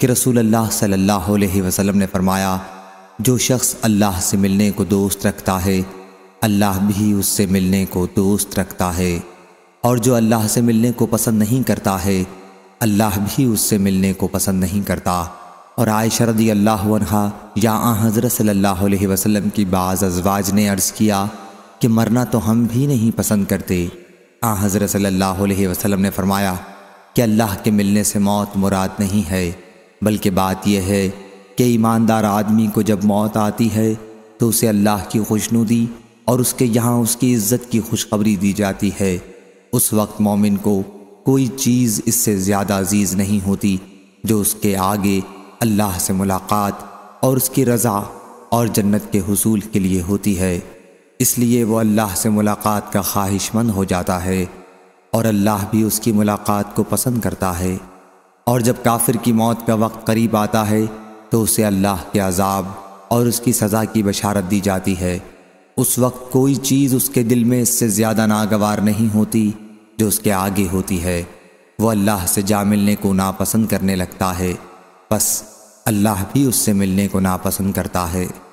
कि रसूल अल्लाह सल्लल्लाहु अलैहि वसल्लम ने फरमाया जो शख्स अल्लाह से मिलने को दोस्त रखता है अल्लाह भी उससे मिलने को दोस्त रखता है और जो अल्लाह से मिलने को पसंद नहीं करता है अल्लाह भी उससे मिलने को पसंद नहीं करता और आयशा रदी अल्लाह या आ हज़रत सल्लल्लाहु अलैहि वसल्लम की बाज़ अजवाज ने अर्ज़ किया कि मरना तो हम भी नहीं पसंद करते आ हज़रत सल्लल्लाहु अलैहि वसल्लम ने फरमाया कि अल्लाह के मिलने से मौत मुराद नहीं है बल्कि बात यह है कि ईमानदार आदमी को जब मौत आती है तो उसे अल्लाह की खुशनुदी और उसके यहाँ उसकी इज्जत की खुशखबरी दी जाती है उस वक्त मोमिन को कोई चीज़ इससे ज़्यादा अजीज़ नहीं होती जो उसके आगे अल्लाह से मुलाकात और उसकी रज़ा और जन्नत के हसूल के लिए होती है इसलिए वह अल्लाह से मुलाकात का ख्वाहिशमंद हो जाता है और अल्लाह भी उसकी मुलाकात को पसंद करता है और जब काफिर की मौत का वक्त करीब आता है तो उसे अल्लाह के अजाब और उसकी सज़ा की बशारत दी जाती है उस वक्त कोई चीज़ उसके दिल में इससे ज़्यादा नागवार नहीं होती जो उसके आगे होती है वह अल्लाह से जा मिलने को नापसंद करने लगता है बस अल्लाह भी उससे मिलने को नापसंद करता है